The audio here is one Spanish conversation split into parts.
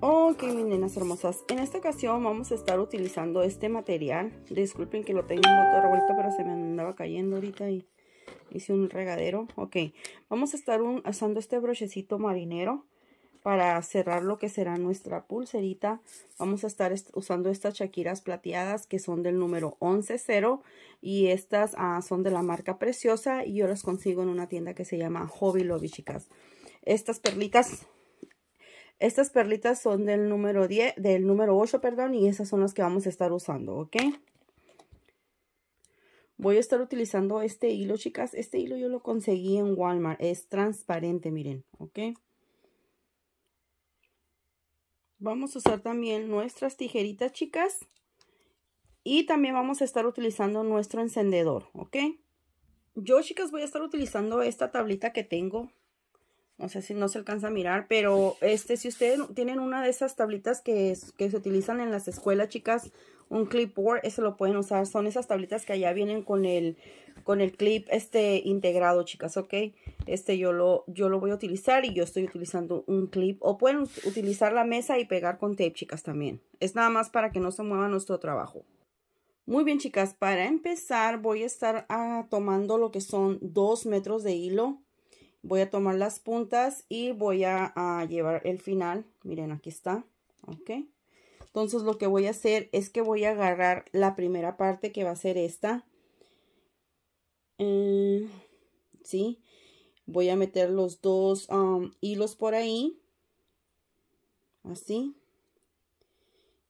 Ok, mis nenas hermosas, en esta ocasión vamos a estar utilizando este material. Disculpen que lo tengo poco revuelto, pero se me andaba cayendo ahorita y hice un regadero. Ok, vamos a estar usando este brochecito marinero para cerrar lo que será nuestra pulserita. Vamos a estar usando estas chaquiras plateadas que son del número 110 y estas ah, son de la marca Preciosa y yo las consigo en una tienda que se llama Hobby Lobby, chicas. Estas perlitas estas perlitas son del número 10, del número 8, perdón, y esas son las que vamos a estar usando, ¿ok? Voy a estar utilizando este hilo, chicas. Este hilo yo lo conseguí en Walmart. Es transparente, miren, ¿ok? Vamos a usar también nuestras tijeritas, chicas. Y también vamos a estar utilizando nuestro encendedor, ¿ok? Yo, chicas, voy a estar utilizando esta tablita que tengo no sea, si no se alcanza a mirar, pero este, si ustedes tienen una de esas tablitas que, que se utilizan en las escuelas, chicas, un clipboard, eso lo pueden usar. Son esas tablitas que allá vienen con el, con el clip este integrado, chicas, ¿ok? Este yo lo, yo lo voy a utilizar y yo estoy utilizando un clip. O pueden utilizar la mesa y pegar con tape, chicas, también. Es nada más para que no se mueva nuestro trabajo. Muy bien, chicas, para empezar voy a estar ah, tomando lo que son dos metros de hilo voy a tomar las puntas y voy a, llevar el final miren aquí está ok entonces lo que voy a hacer es que voy a agarrar la primera parte que va a ser esta eh, sí voy a meter los dos um, hilos por ahí así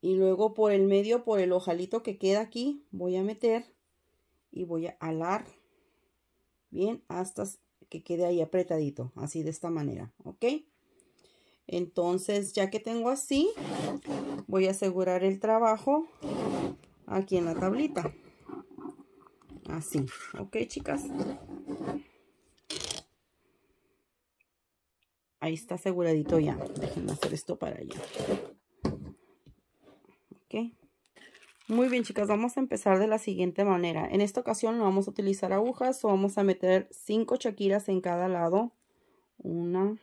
y luego por el medio por el ojalito que queda aquí voy a meter y voy a alar bien hasta que quede ahí apretadito, así de esta manera, ¿ok? Entonces, ya que tengo así, voy a asegurar el trabajo aquí en la tablita. Así, ¿ok, chicas? Ahí está aseguradito ya. Déjenme hacer esto para allá. Ok. Muy bien, chicas, vamos a empezar de la siguiente manera. En esta ocasión no vamos a utilizar agujas o vamos a meter 5 chaquiras en cada lado. Una.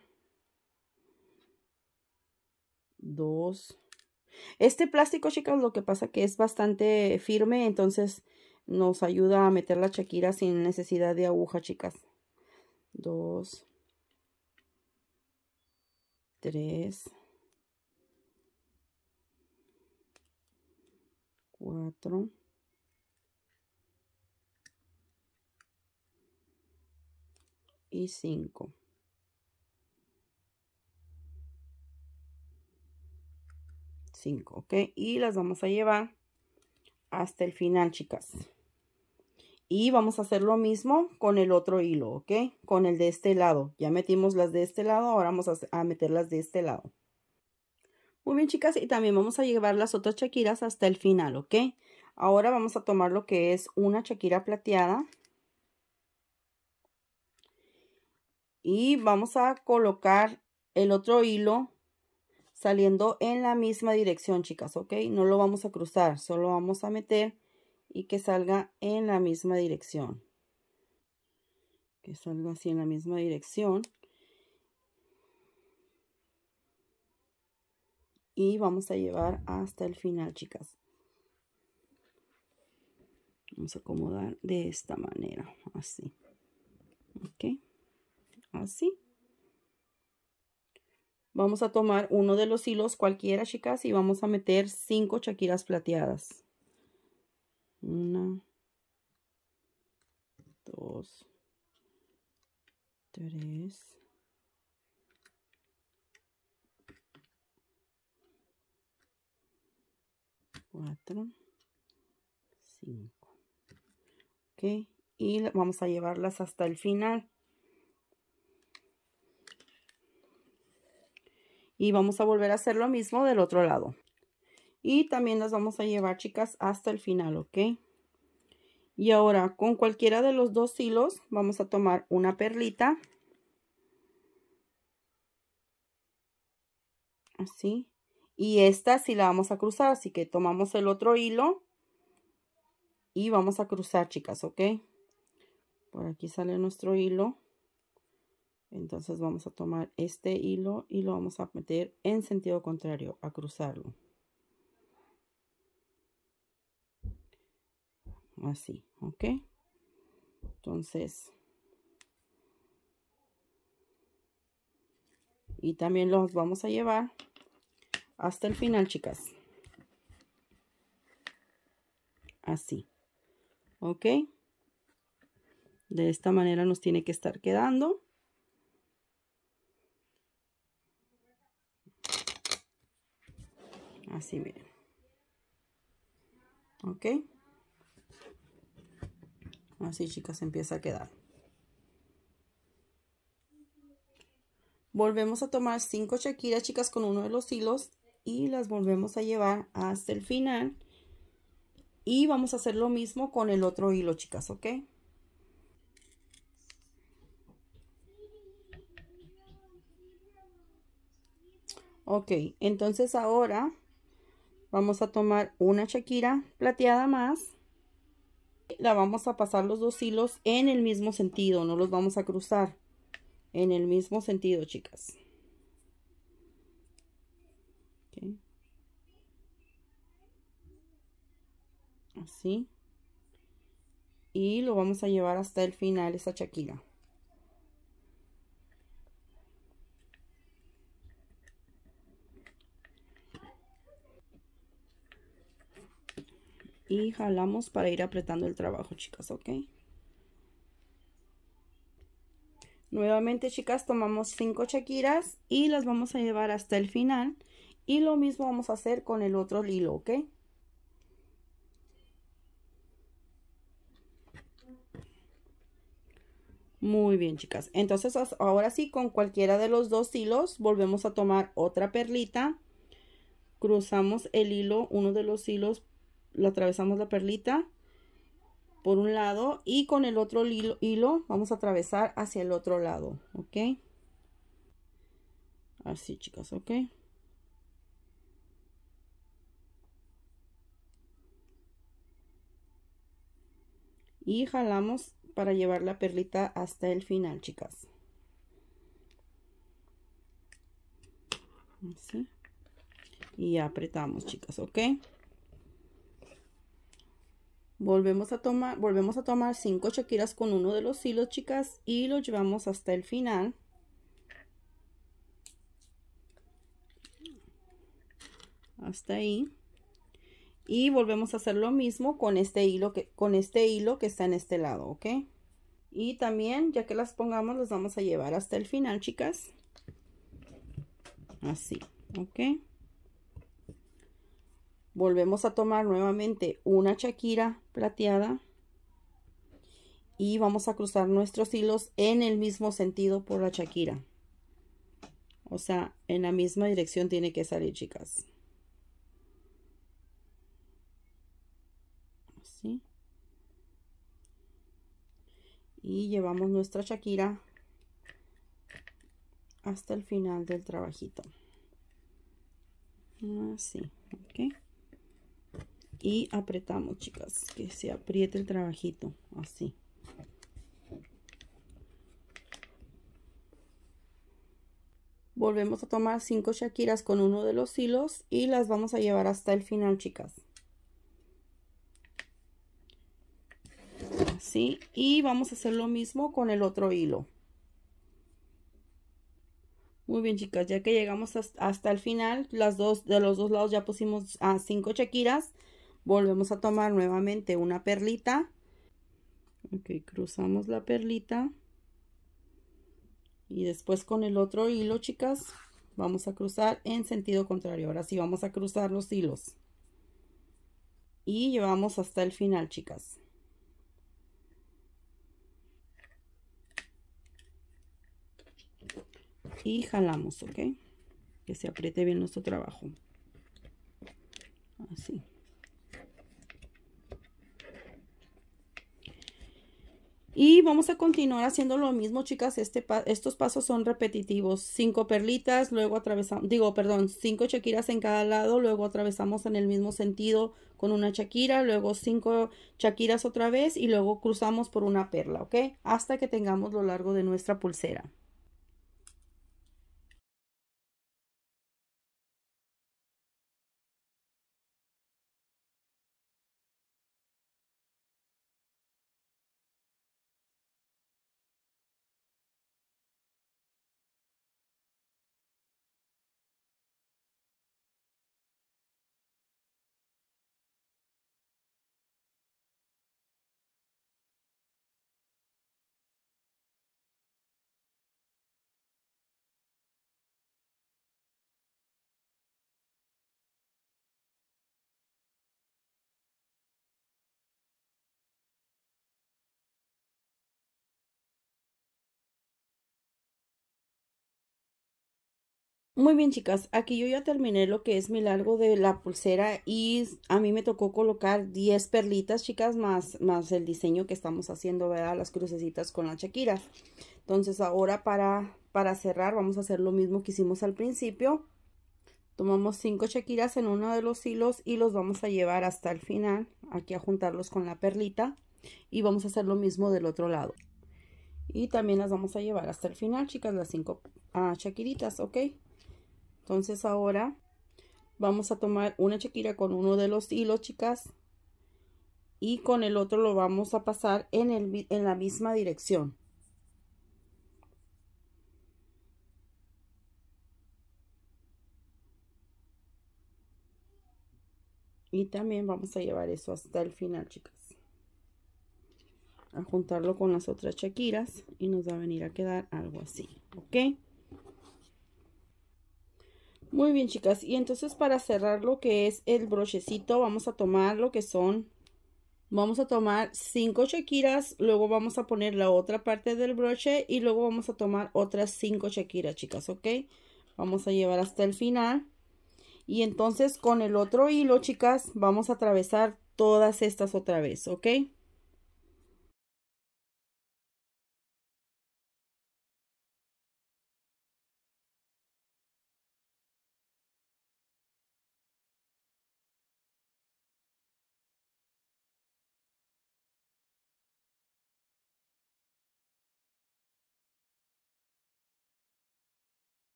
Dos. Este plástico, chicas, lo que pasa que es bastante firme, entonces nos ayuda a meter la chaquira sin necesidad de aguja, chicas. Dos. Tres. 4 y 5 5 ok y las vamos a llevar hasta el final chicas y vamos a hacer lo mismo con el otro hilo ok con el de este lado ya metimos las de este lado ahora vamos a, meterlas de este lado muy bien, chicas, y también vamos a llevar las otras chaquiras hasta el final, ¿ok? Ahora vamos a tomar lo que es una chaquira plateada. Y vamos a colocar el otro hilo saliendo en la misma dirección, chicas, ¿ok? No lo vamos a cruzar, solo vamos a meter y que salga en la misma dirección. Que salga así en la misma dirección. y vamos a llevar hasta el final chicas vamos a acomodar de esta manera así ok así vamos a tomar uno de los hilos cualquiera chicas y vamos a meter cinco chaquiras plateadas una dos tres 4, 5. Ok, y vamos a llevarlas hasta el final. Y vamos a volver a hacer lo mismo del otro lado. Y también las vamos a llevar, chicas, hasta el final, ¿ok? Y ahora, con cualquiera de los dos hilos, vamos a tomar una perlita. Así y esta sí la vamos a cruzar, así que tomamos el otro hilo y vamos a cruzar, chicas, ¿ok? Por aquí sale nuestro hilo. Entonces vamos a tomar este hilo y lo vamos a meter en sentido contrario, a cruzarlo. Así, ¿ok? Entonces... Y también los vamos a llevar hasta el final, chicas. Así. ¿Ok? De esta manera nos tiene que estar quedando. Así, miren. ¿Ok? Así, chicas, empieza a quedar. Volvemos a tomar cinco chaquiras, chicas, con uno de los hilos y las volvemos a llevar hasta el final y vamos a hacer lo mismo con el otro hilo chicas ok ok entonces ahora vamos a tomar una chaquira plateada más la vamos a pasar los dos hilos en el mismo sentido no los vamos a cruzar en el mismo sentido chicas así y lo vamos a llevar hasta el final esta chaquira. y jalamos para ir apretando el trabajo chicas ok nuevamente chicas tomamos cinco chaquiras y las vamos a llevar hasta el final y lo mismo vamos a hacer con el otro hilo ok Muy bien, chicas. Entonces, ahora sí, con cualquiera de los dos hilos, volvemos a tomar otra perlita. Cruzamos el hilo, uno de los hilos, lo atravesamos la perlita por un lado y con el otro hilo, vamos a atravesar hacia el otro lado, ¿ok? Así, chicas, ¿ok? Y jalamos para llevar la perlita hasta el final, chicas. Y apretamos, chicas, ¿ok? Volvemos a, tomar, volvemos a tomar cinco chaquiras con uno de los hilos, chicas, y lo llevamos hasta el final. Hasta ahí y volvemos a hacer lo mismo con este hilo que con este hilo que está en este lado ok y también ya que las pongamos las vamos a llevar hasta el final chicas así ok volvemos a tomar nuevamente una chaquira plateada y vamos a cruzar nuestros hilos en el mismo sentido por la chaquira o sea en la misma dirección tiene que salir chicas Y llevamos nuestra Shakira hasta el final del trabajito. Así, ok. Y apretamos, chicas, que se apriete el trabajito, así. Volvemos a tomar cinco shakiras con uno de los hilos y las vamos a llevar hasta el final, chicas. Y vamos a hacer lo mismo con el otro hilo. Muy bien, chicas, ya que llegamos hasta el final, las dos, de los dos lados ya pusimos a cinco chaquiras. Volvemos a tomar nuevamente una perlita. Ok, cruzamos la perlita. Y después con el otro hilo, chicas, vamos a cruzar en sentido contrario. Ahora sí, vamos a cruzar los hilos. Y llevamos hasta el final, chicas. y jalamos, ¿ok? Que se apriete bien nuestro trabajo. Así. Y vamos a continuar haciendo lo mismo, chicas. Este estos pasos son repetitivos. Cinco perlitas, luego atravesamos, digo, perdón, cinco chaquiras en cada lado, luego atravesamos en el mismo sentido con una chaquira, luego cinco chaquiras otra vez y luego cruzamos por una perla, ¿ok? Hasta que tengamos lo largo de nuestra pulsera. Muy bien chicas, aquí yo ya terminé lo que es mi largo de la pulsera y a mí me tocó colocar 10 perlitas chicas más, más el diseño que estamos haciendo, ¿verdad? Las crucecitas con las chaquiras. Entonces ahora para, para cerrar vamos a hacer lo mismo que hicimos al principio. Tomamos 5 chaquiras en uno de los hilos y los vamos a llevar hasta el final, aquí a juntarlos con la perlita y vamos a hacer lo mismo del otro lado. Y también las vamos a llevar hasta el final chicas, las 5 chaquiritas, ah, ¿ok? entonces ahora vamos a tomar una chequira con uno de los hilos chicas y con el otro lo vamos a pasar en, el, en la misma dirección y también vamos a llevar eso hasta el final chicas a juntarlo con las otras chaquiras y nos va a venir a quedar algo así ok muy bien, chicas. Y entonces para cerrar lo que es el brochecito, vamos a tomar lo que son... Vamos a tomar cinco chequiras luego vamos a poner la otra parte del broche y luego vamos a tomar otras cinco chequiras chicas, ¿ok? Vamos a llevar hasta el final. Y entonces con el otro hilo, chicas, vamos a atravesar todas estas otra vez, ¿ok?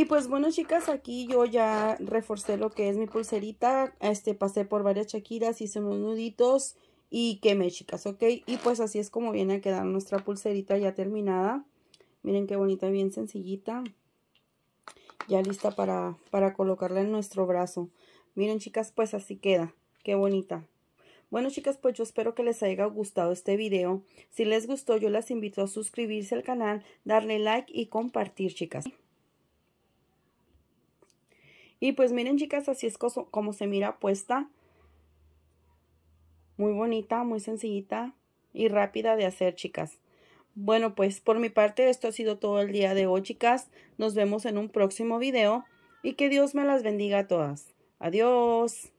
Y pues bueno chicas, aquí yo ya reforcé lo que es mi pulserita, este pasé por varias chaquiras, hice unos nuditos y quemé chicas, ok. Y pues así es como viene a quedar nuestra pulserita ya terminada. Miren qué bonita, bien sencillita. Ya lista para, para colocarla en nuestro brazo. Miren chicas, pues así queda, qué bonita. Bueno chicas, pues yo espero que les haya gustado este video. Si les gustó, yo las invito a suscribirse al canal, darle like y compartir chicas. Y pues miren chicas, así es como se mira puesta. Muy bonita, muy sencillita y rápida de hacer chicas. Bueno pues por mi parte esto ha sido todo el día de hoy chicas. Nos vemos en un próximo video y que Dios me las bendiga a todas. Adiós.